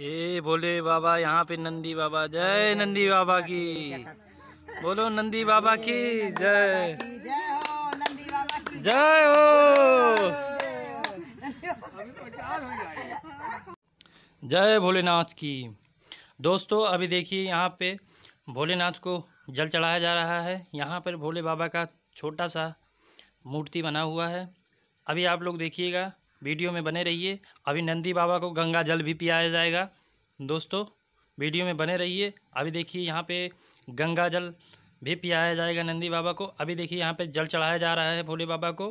ये भोले बाबा यहाँ पे नंदी बाबा जय नंदी बाबा की बोलो नंदी बाबा की जय जय हो जय भोलेनाथ की दोस्तों अभी देखिए यहाँ पे भोलेनाथ को जल चढ़ाया जा रहा है यहाँ पर भोले बाबा का छोटा सा मूर्ति बना हुआ है अभी आप लोग देखिएगा वीडियो में बने रहिए अभी नंदी बाबा को गंगा जल भी पियाया जाएगा दोस्तों वीडियो में बने रहिए अभी देखिए यहाँ पे गंगा जल भी पियाया जाएगा नंदी बाबा को अभी देखिए यहाँ पे जल चढ़ाया जा रहा है भोले बाबा को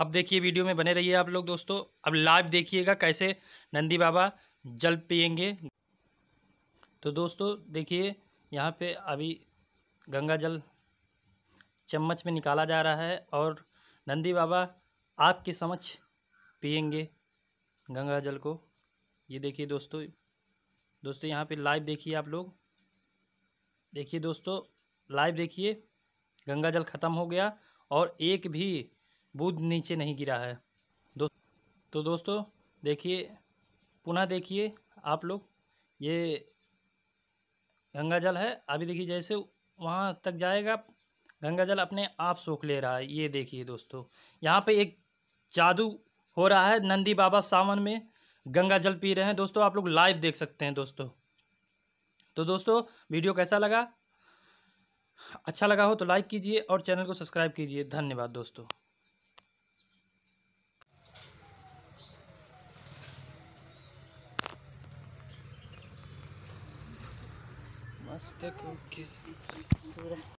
अब देखिए वीडियो में बने रहिए आप लोग दोस्तों अब लाइव देखिएगा कैसे नंदी बाबा जल पियेंगे तो दोस्तों देखिए यहाँ पे अभी गंगा जल चम्मच में निकाला जा रहा है और नंदी बाबा आग के समक्ष पियेंगे गंगा जल को ये देखिए दोस्तों दोस्तों यहाँ पे लाइव देखिए आप लोग देखिए दोस्तों लाइव देखिए गंगा जल ख़त्म हो गया और एक भी बूंद नीचे नहीं गिरा है दो तो दोस्तों देखिए पुनः देखिए आप लोग ये गंगा जल है अभी देखिए जैसे वहाँ तक जाएगा गंगा जल अपने आप सोख ले रहा है ये देखिए दोस्तों यहाँ पे एक जादू हो रहा है नंदी बाबा सावन में गंगा जल पी रहे हैं दोस्तों आप लोग लाइव देख सकते हैं दोस्तों तो दोस्तों वीडियो कैसा लगा अच्छा लगा हो तो लाइक कीजिए और चैनल को सब्सक्राइब कीजिए धन्यवाद दोस्तों मस्त